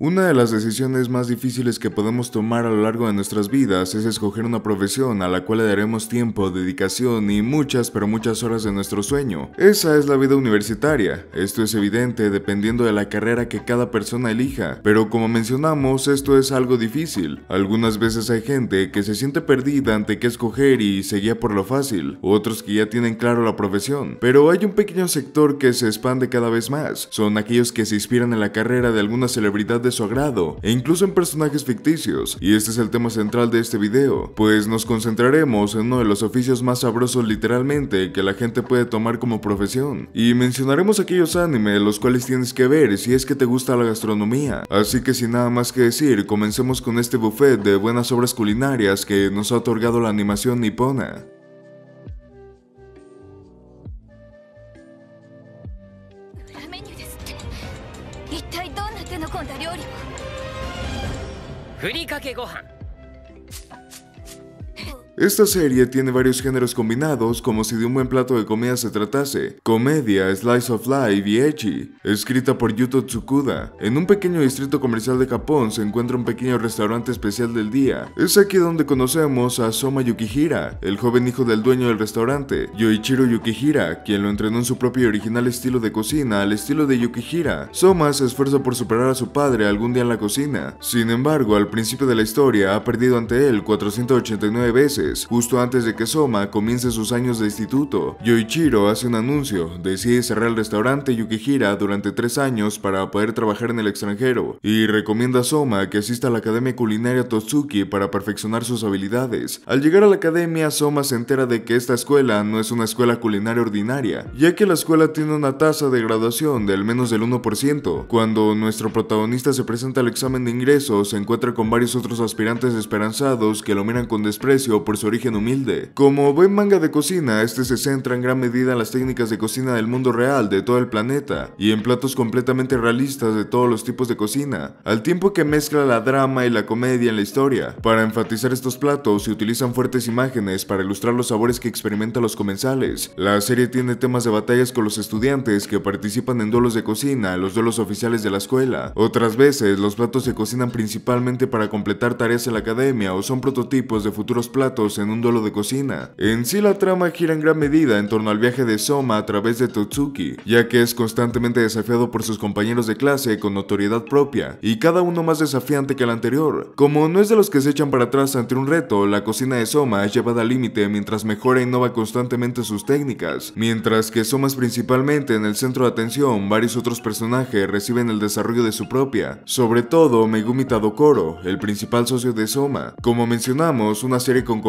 Una de las decisiones más difíciles que podemos tomar a lo largo de nuestras vidas es escoger una profesión a la cual le daremos tiempo, dedicación y muchas pero muchas horas de nuestro sueño. Esa es la vida universitaria, esto es evidente dependiendo de la carrera que cada persona elija, pero como mencionamos esto es algo difícil. Algunas veces hay gente que se siente perdida ante qué escoger y se guía por lo fácil, otros que ya tienen claro la profesión, pero hay un pequeño sector que se expande cada vez más, son aquellos que se inspiran en la carrera de alguna celebridad de de su agrado, e incluso en personajes ficticios, y este es el tema central de este video, pues nos concentraremos en uno de los oficios más sabrosos literalmente que la gente puede tomar como profesión, y mencionaremos aquellos anime los cuales tienes que ver si es que te gusta la gastronomía. Así que sin nada más que decir, comencemos con este buffet de buenas obras culinarias que nos ha otorgado la animación nipona. ふりかけご飯 Esta serie tiene varios géneros combinados como si de un buen plato de comida se tratase, comedia, slice of life y echi. Escrita por Yuto Tsukuda, en un pequeño distrito comercial de Japón se encuentra un pequeño restaurante especial del día. Es aquí donde conocemos a Soma Yukihira, el joven hijo del dueño del restaurante, Yoichiro Yukihira, quien lo entrenó en su propio y original estilo de cocina al estilo de Yukihira. Soma se esfuerza por superar a su padre algún día en la cocina. Sin embargo, al principio de la historia ha perdido ante él 489 veces justo antes de que Soma comience sus años de instituto. Yoichiro hace un anuncio, decide cerrar el restaurante Yukihira durante tres años para poder trabajar en el extranjero, y recomienda a Soma que asista a la Academia Culinaria Totsuki para perfeccionar sus habilidades. Al llegar a la academia, Soma se entera de que esta escuela no es una escuela culinaria ordinaria, ya que la escuela tiene una tasa de graduación de al menos del 1%. Cuando nuestro protagonista se presenta al examen de ingreso, se encuentra con varios otros aspirantes esperanzados que lo miran con desprecio por su origen humilde. Como buen manga de cocina, este se centra en gran medida en las técnicas de cocina del mundo real de todo el planeta y en platos completamente realistas de todos los tipos de cocina, al tiempo que mezcla la drama y la comedia en la historia. Para enfatizar estos platos se utilizan fuertes imágenes para ilustrar los sabores que experimentan los comensales. La serie tiene temas de batallas con los estudiantes que participan en duelos de cocina, los duelos oficiales de la escuela. Otras veces los platos se cocinan principalmente para completar tareas en la academia o son prototipos de futuros platos en un duelo de cocina. En sí la trama gira en gran medida en torno al viaje de Soma a través de Totsuki, ya que es constantemente desafiado por sus compañeros de clase con notoriedad propia, y cada uno más desafiante que el anterior. Como no es de los que se echan para atrás ante un reto, la cocina de Soma es llevada al límite mientras mejora e innova constantemente sus técnicas, mientras que Soma es principalmente en el centro de atención, varios otros personajes reciben el desarrollo de su propia, sobre todo Megumi Tadokoro, el principal socio de Soma. Como mencionamos, una serie con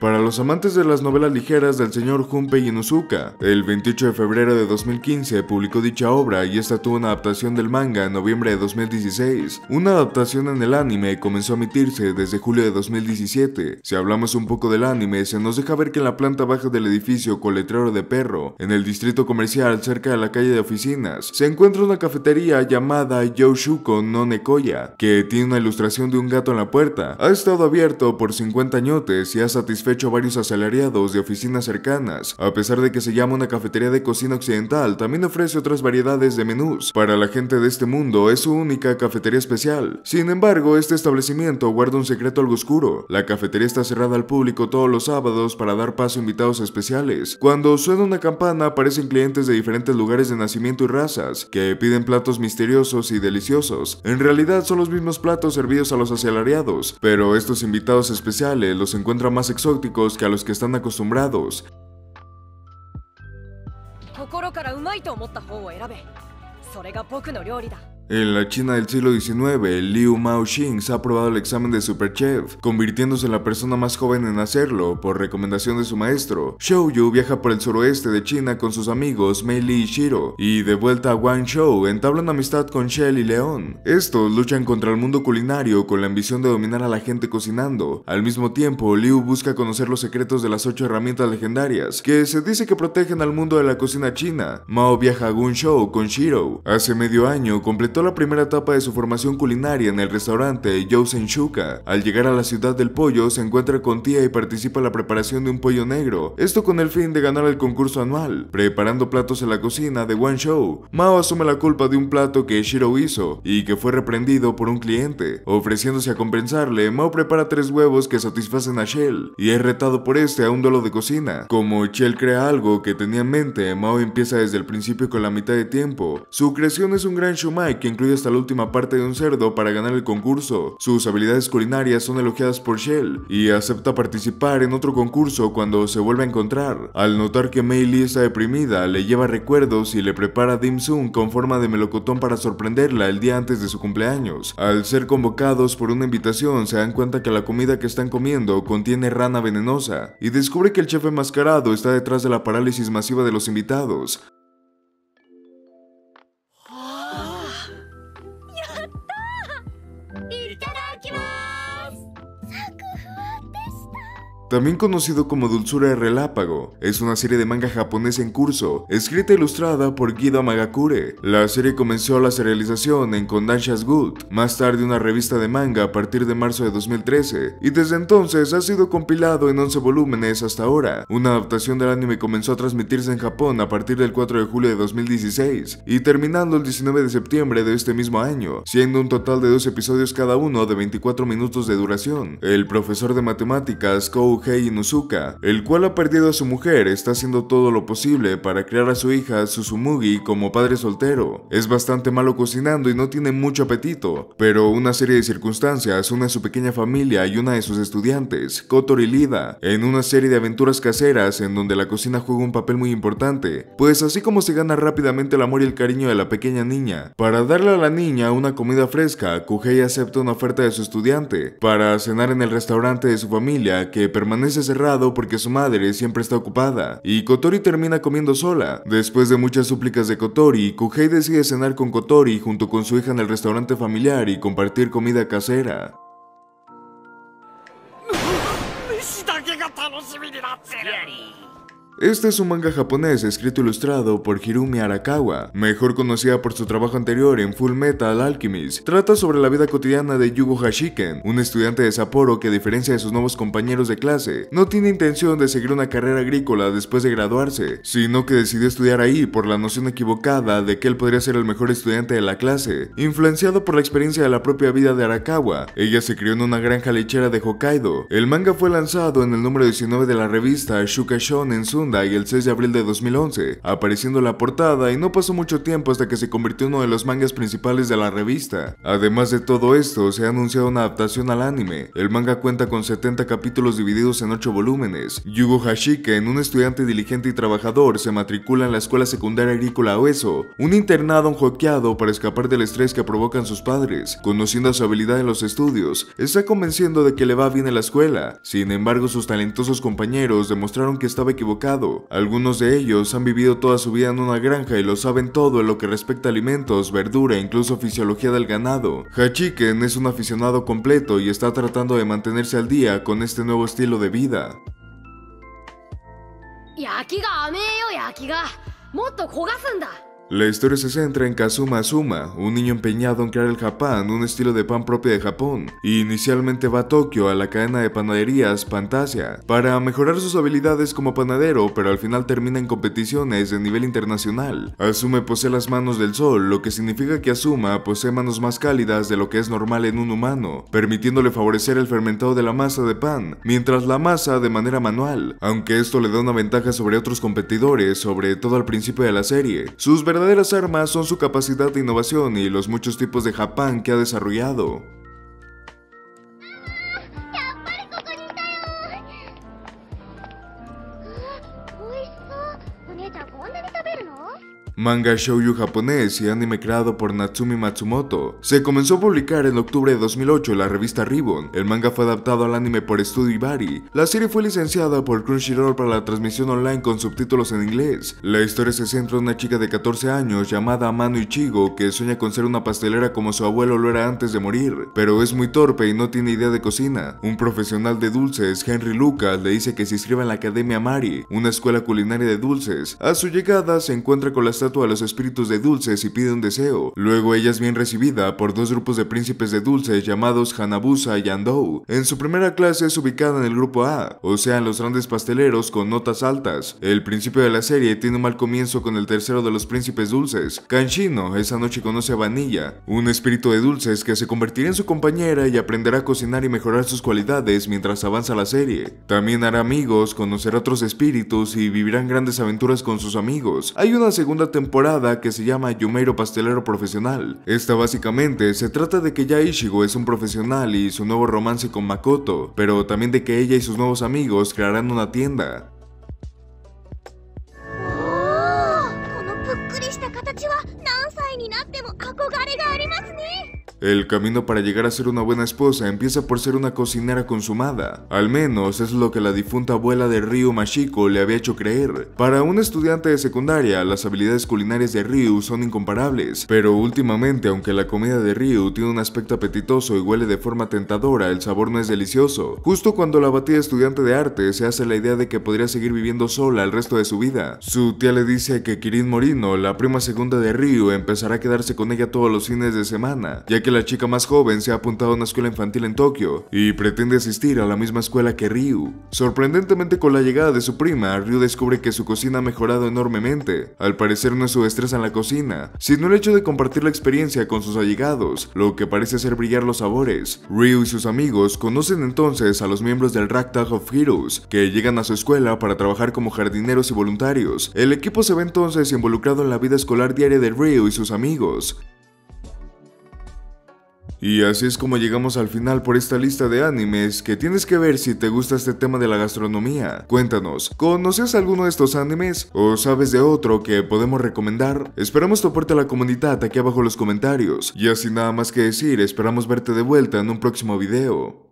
Para los amantes de las novelas ligeras del señor Junpei Inuzuka, el 28 de febrero de 2015 publicó dicha obra y esta tuvo una adaptación del manga en noviembre de 2016. Una adaptación en el anime comenzó a emitirse desde julio de 2017. Si hablamos un poco del anime, se nos deja ver que en la planta baja del edificio con letrero de perro, en el distrito comercial cerca de la calle de oficinas, se encuentra una cafetería llamada Yoshuko no Nekoya, que tiene una ilustración de un gato en la puerta. Ha estado abierto por 50 añotes y ha satisfecho Fecho a varios asalariados de oficinas cercanas. A pesar de que se llama una cafetería de cocina occidental, también ofrece otras variedades de menús. Para la gente de este mundo es su única cafetería especial. Sin embargo, este establecimiento guarda un secreto algo oscuro. La cafetería está cerrada al público todos los sábados para dar paso a invitados especiales. Cuando suena una campana aparecen clientes de diferentes lugares de nacimiento y razas, que piden platos misteriosos y deliciosos. En realidad son los mismos platos servidos a los asalariados, pero estos invitados especiales los encuentran más exóticos que a los que están acostumbrados. En la China del siglo XIX, Liu Mao-Xing ha aprobado el examen de Superchef, convirtiéndose en la persona más joven en hacerlo por recomendación de su maestro. Xiao Yu viaja por el suroeste de China con sus amigos Mei Li y Shiro, y de vuelta a Guangzhou entablan amistad con Shell y León. Estos luchan contra el mundo culinario con la ambición de dominar a la gente cocinando. Al mismo tiempo, Liu busca conocer los secretos de las ocho herramientas legendarias que se dice que protegen al mundo de la cocina china. Mao viaja a Guangzhou con Shiro. Hace medio año completó la primera etapa de su formación culinaria en el restaurante Yosenshuka. Al llegar a la ciudad del pollo, se encuentra con Tía y participa en la preparación de un pollo negro, esto con el fin de ganar el concurso anual, preparando platos en la cocina de One Show. Mao asume la culpa de un plato que Shiro hizo y que fue reprendido por un cliente. Ofreciéndose a compensarle, Mao prepara tres huevos que satisfacen a Shell y es retado por este a un duelo de cocina. Como Shell crea algo que tenía en mente, Mao empieza desde el principio con la mitad de tiempo. Su creación es un gran shumai incluye hasta la última parte de un cerdo para ganar el concurso. Sus habilidades culinarias son elogiadas por Shell y acepta participar en otro concurso cuando se vuelve a encontrar. Al notar que Mei está deprimida, le lleva recuerdos y le prepara dim sum con forma de melocotón para sorprenderla el día antes de su cumpleaños. Al ser convocados por una invitación, se dan cuenta que la comida que están comiendo contiene rana venenosa y descubre que el chef enmascarado está detrás de la parálisis masiva de los invitados. También conocido como Dulzura de Relápago, es una serie de manga japonesa en curso, escrita e ilustrada por Guido Magakure. La serie comenzó la serialización en Kondansha's Good, más tarde una revista de manga a partir de marzo de 2013, y desde entonces ha sido compilado en 11 volúmenes hasta ahora. Una adaptación del anime comenzó a transmitirse en Japón a partir del 4 de julio de 2016 y terminando el 19 de septiembre de este mismo año, siendo un total de dos episodios cada uno de 24 minutos de duración. El profesor de matemáticas, Kou Kouhei Inuzuka, el cual ha perdido a su mujer, está haciendo todo lo posible para criar a su hija Susumugi como padre soltero. Es bastante malo cocinando y no tiene mucho apetito, pero una serie de circunstancias une a su pequeña familia y una de sus estudiantes, Kotori Lida, en una serie de aventuras caseras en donde la cocina juega un papel muy importante, pues así como se gana rápidamente el amor y el cariño de la pequeña niña, para darle a la niña una comida fresca, Kugei acepta una oferta de su estudiante para cenar en el restaurante de su familia que permanece permanece cerrado porque su madre siempre está ocupada, y Kotori termina comiendo sola. Después de muchas súplicas de Kotori, Kuhei decide cenar con Kotori junto con su hija en el restaurante familiar y compartir comida casera. Este es un manga japonés escrito e ilustrado por Hirumi Arakawa, mejor conocida por su trabajo anterior en Full Metal Alchemist. Trata sobre la vida cotidiana de Yugo Hashiken, un estudiante de Sapporo que a diferencia de sus nuevos compañeros de clase, no tiene intención de seguir una carrera agrícola después de graduarse, sino que decidió estudiar ahí por la noción equivocada de que él podría ser el mejor estudiante de la clase. Influenciado por la experiencia de la propia vida de Arakawa, ella se crió en una granja lechera de Hokkaido. El manga fue lanzado en el número 19 de la revista Shuka en Sun y el 6 de abril de 2011, apareciendo en la portada y no pasó mucho tiempo hasta que se convirtió en uno de los mangas principales de la revista. Además de todo esto, se ha anunciado una adaptación al anime. El manga cuenta con 70 capítulos divididos en 8 volúmenes. Yugo En un estudiante diligente y trabajador, se matricula en la escuela secundaria agrícola Oeso, un internado enjoqueado para escapar del estrés que provocan sus padres. Conociendo su habilidad en los estudios, está convenciendo de que le va bien en la escuela. Sin embargo, sus talentosos compañeros demostraron que estaba equivocado algunos de ellos han vivido toda su vida en una granja y lo saben todo en lo que respecta a alimentos, verdura e incluso fisiología del ganado. Hachiken es un aficionado completo y está tratando de mantenerse al día con este nuevo estilo de vida. La historia se centra en Kazuma Asuma, un niño empeñado en crear el japón un estilo de pan propio de Japón, y inicialmente va a Tokio a la cadena de panaderías Pantasia para mejorar sus habilidades como panadero, pero al final termina en competiciones de nivel internacional. Asume posee las manos del sol, lo que significa que Asuma posee manos más cálidas de lo que es normal en un humano, permitiéndole favorecer el fermentado de la masa de pan, mientras la masa de manera manual, aunque esto le da una ventaja sobre otros competidores, sobre todo al principio de la serie. Sus verdaderas armas son su capacidad de innovación y los muchos tipos de Japón que ha desarrollado. manga shoujo japonés y anime creado por Natsumi Matsumoto. Se comenzó a publicar en octubre de 2008 en la revista Ribbon. El manga fue adaptado al anime por Studio Ibari. La serie fue licenciada por Crunchyroll para la transmisión online con subtítulos en inglés. La historia se centra en una chica de 14 años llamada Manu Ichigo que sueña con ser una pastelera como su abuelo lo era antes de morir, pero es muy torpe y no tiene idea de cocina. Un profesional de dulces, Henry Lucas, le dice que se inscriba en la Academia Mari, una escuela culinaria de dulces. A su llegada se encuentra con las a los espíritus de dulces y pide un deseo. Luego ella es bien recibida por dos grupos de príncipes de dulces llamados Hanabusa y Andou. En su primera clase es ubicada en el grupo A, o sea, en los grandes pasteleros con notas altas. El principio de la serie tiene un mal comienzo con el tercero de los príncipes dulces. Kanshino esa noche conoce a Vanilla, un espíritu de dulces que se convertirá en su compañera y aprenderá a cocinar y mejorar sus cualidades mientras avanza la serie. También hará amigos, conocerá otros espíritus y vivirán grandes aventuras con sus amigos. Hay una segunda temporada que se llama Yumeiro Pastelero Profesional. Esta básicamente se trata de que ya Ishigo es un profesional y su nuevo romance con Makoto, pero también de que ella y sus nuevos amigos crearán una tienda. ¡Oh! El camino para llegar a ser una buena esposa empieza por ser una cocinera consumada. Al menos es lo que la difunta abuela de Ryu Mashiko le había hecho creer. Para un estudiante de secundaria, las habilidades culinarias de Ryu son incomparables, pero últimamente, aunque la comida de Ryu tiene un aspecto apetitoso y huele de forma tentadora, el sabor no es delicioso. Justo cuando la batida estudiante de arte se hace la idea de que podría seguir viviendo sola el resto de su vida. Su tía le dice que Kirin Morino, la prima segunda de Ryu, empezará a quedarse con ella todos los fines de semana, ya que la la chica más joven se ha apuntado a una escuela infantil en Tokio y pretende asistir a la misma escuela que Ryu. Sorprendentemente con la llegada de su prima, Ryu descubre que su cocina ha mejorado enormemente. Al parecer no es su destreza en la cocina, sino el hecho de compartir la experiencia con sus allegados, lo que parece hacer brillar los sabores. Ryu y sus amigos conocen entonces a los miembros del Ragtag of Heroes, que llegan a su escuela para trabajar como jardineros y voluntarios. El equipo se ve entonces involucrado en la vida escolar diaria de Ryu y sus amigos. Y así es como llegamos al final por esta lista de animes que tienes que ver si te gusta este tema de la gastronomía. Cuéntanos, ¿conoces alguno de estos animes o sabes de otro que podemos recomendar? Esperamos tu aporte a la comunidad aquí abajo en los comentarios. Y así nada más que decir, esperamos verte de vuelta en un próximo video.